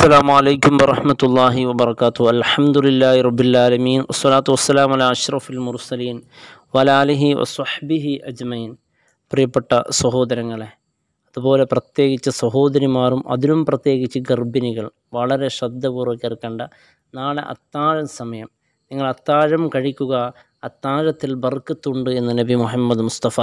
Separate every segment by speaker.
Speaker 1: അസ്സാമലൈക്കും വലൈക്കും വർഹമത്തല്ലാഹി വബർക്കാത്തു അലഹമുല്ലാ റബുല്ലാലമീൻ വസ്സലാത്തു വസ്സലാം അല അഷ്റഫുൽ മുർസലീൻ വലാലിഹി വസ്വഹ്ബിഹി അജ്മൈൻ പ്രിയപ്പെട്ട സഹോദരങ്ങളെ അതുപോലെ പ്രത്യേകിച്ച് സഹോദരിമാരും അതിലും പ്രത്യേകിച്ച് ഗർഭിണികൾ വളരെ ശ്രദ്ധപൂർവ്വം കേൾക്കേണ്ട നാളെ അത്താഴം സമയം നിങ്ങൾ അത്താഴം കഴിക്കുക അത്താഴത്തിൽ ബർക്കത്തുണ്ട് എന്ന് നബി മുഹമ്മദ് മുസ്തഫ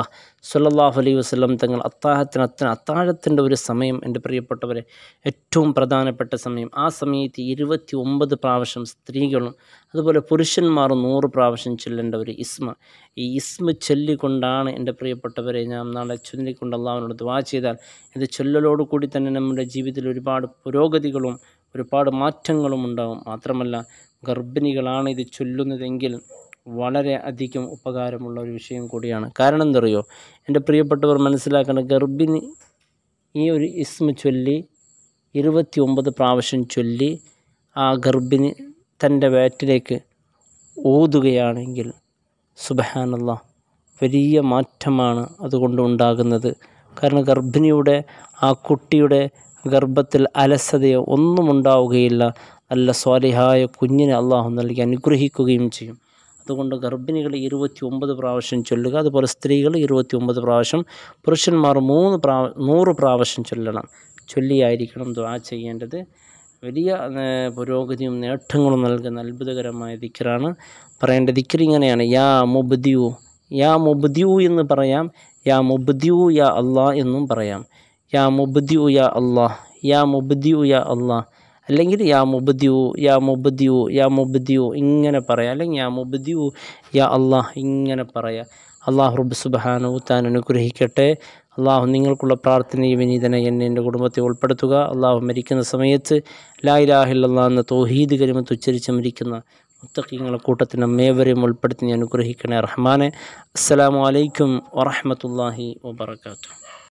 Speaker 1: സുല്ലാഹു അലൈഹി വസ്ലം തങ്ങൾ അത്താഴത്തിന് അത്തന അത്താഴത്തിൻ്റെ ഒരു സമയം എൻ്റെ പ്രിയപ്പെട്ടവരെ ഏറ്റവും പ്രധാനപ്പെട്ട സമയം ആ സമയത്ത് ഇരുപത്തി ഒമ്പത് പ്രാവശ്യം സ്ത്രീകളും അതുപോലെ പുരുഷന്മാർ നൂറ് പ്രാവശ്യം ചെല്ലേണ്ട ഒരു ഇസ്മ ഈ ഇസ്മ ചൊല്ലിക്കൊണ്ടാണ് എൻ്റെ പ്രിയപ്പെട്ടവരെ ഞാൻ നാളെ ചൊല്ലിക്കൊണ്ട് അള്ളാഹുവിനോട് ദ്വാ ചെയ്താൽ ഇത് ചൊല്ലലോട് കൂടി തന്നെ നമ്മുടെ ജീവിതത്തിൽ ഒരുപാട് പുരോഗതികളും ഒരുപാട് മാറ്റങ്ങളും ഉണ്ടാകും മാത്രമല്ല ഗർഭിണികളാണ് ഇത് ചൊല്ലുന്നതെങ്കിൽ വളരെ അധികം ഉപകാരമുള്ള ഒരു വിഷയം കൂടിയാണ് കാരണം എന്തറിയോ എൻ്റെ പ്രിയപ്പെട്ടവർ മനസ്സിലാക്കണ ഗർഭിണി ഈ ഒരു ഇസ്മ ചൊല്ലി ഇരുപത്തി ഒമ്പത് പ്രാവശ്യം ചൊല്ലി ആ ഗർഭിണി തൻ്റെ വയറ്റിലേക്ക് ഓതുകയാണെങ്കിൽ സുബഹാനുള്ള വലിയ മാറ്റമാണ് അതുകൊണ്ട് ഉണ്ടാകുന്നത് കാരണം ഗർഭിണിയുടെ ആ കുട്ടിയുടെ ഗർഭത്തിൽ അലസതയോ ഒന്നും ഉണ്ടാവുകയില്ല നല്ല സ്വാലിഹായ കുഞ്ഞിനെ അള്ളാഹു നൽകി അനുഗ്രഹിക്കുകയും ചെയ്യും അതുകൊണ്ട് ഗർഭിണികൾ ഇരുപത്തി ഒമ്പത് പ്രാവശ്യം ചൊല്ലുക അതുപോലെ സ്ത്രീകൾ ഇരുപത്തി ഒമ്പത് പ്രാവശ്യം പുരുഷന്മാർ മൂന്ന് പ്രാവ നൂറ് പ്രാവശ്യം ചൊല്ലണം ചൊല്ലിയായിരിക്കണം ദ്വാ ചെയ്യേണ്ടത് വലിയ പുരോഗതിയും നേട്ടങ്ങളും നൽകുന്ന അത്ഭുതകരമായ ദിക്കറാണ് പറയേണ്ട ദിക്കർ ഇങ്ങനെയാണ് യാ മുബദ്യു യാ മുബദ്യു എന്ന് പറയാം യാ മുബദ്യു യാ അള്ളാ എന്നും പറയാം യാ മുബദ്യു യാ അള്ളാ യാ മുബദ്യു യാ അള്ളാ അല്ലെങ്കിൽ യാ മുബദ്യു യാ മുബദ്യു യാ മുബദ്യു ഇങ്ങനെ പറയാം അല്ലെങ്കിൽ യാ മുബദ്യു യാ അള്ളാഹ് ഇങ്ങനെ പറയാം അള്ളാഹു റബ്ബ് സുബാനു താൻ അനുഗ്രഹിക്കട്ടെ അള്ളാഹു നിങ്ങൾക്കുള്ള പ്രാർത്ഥനയെ വിനീതനെ എന്നെ എൻ്റെ കുടുംബത്തെ ഉൾപ്പെടുത്തുക അള്ളാഹു മരിക്കുന്ന സമയത്ത് ലായിലാഹില്ലാ എന്ന തോഹീദ് കരിമത്ത് ഉച്ചരിച്ച് മരിക്കുന്ന മുത്തക്കിങ്ങളെ കൂട്ടത്തിന് മേവരെയും ഉൾപ്പെടുത്തി അനുഗ്രഹിക്കണേ റഹ്മാനെ അസ്സലാമു അലൈക്കും വറഹ്മത്തുള്ളാഹി വബറകാതുഹു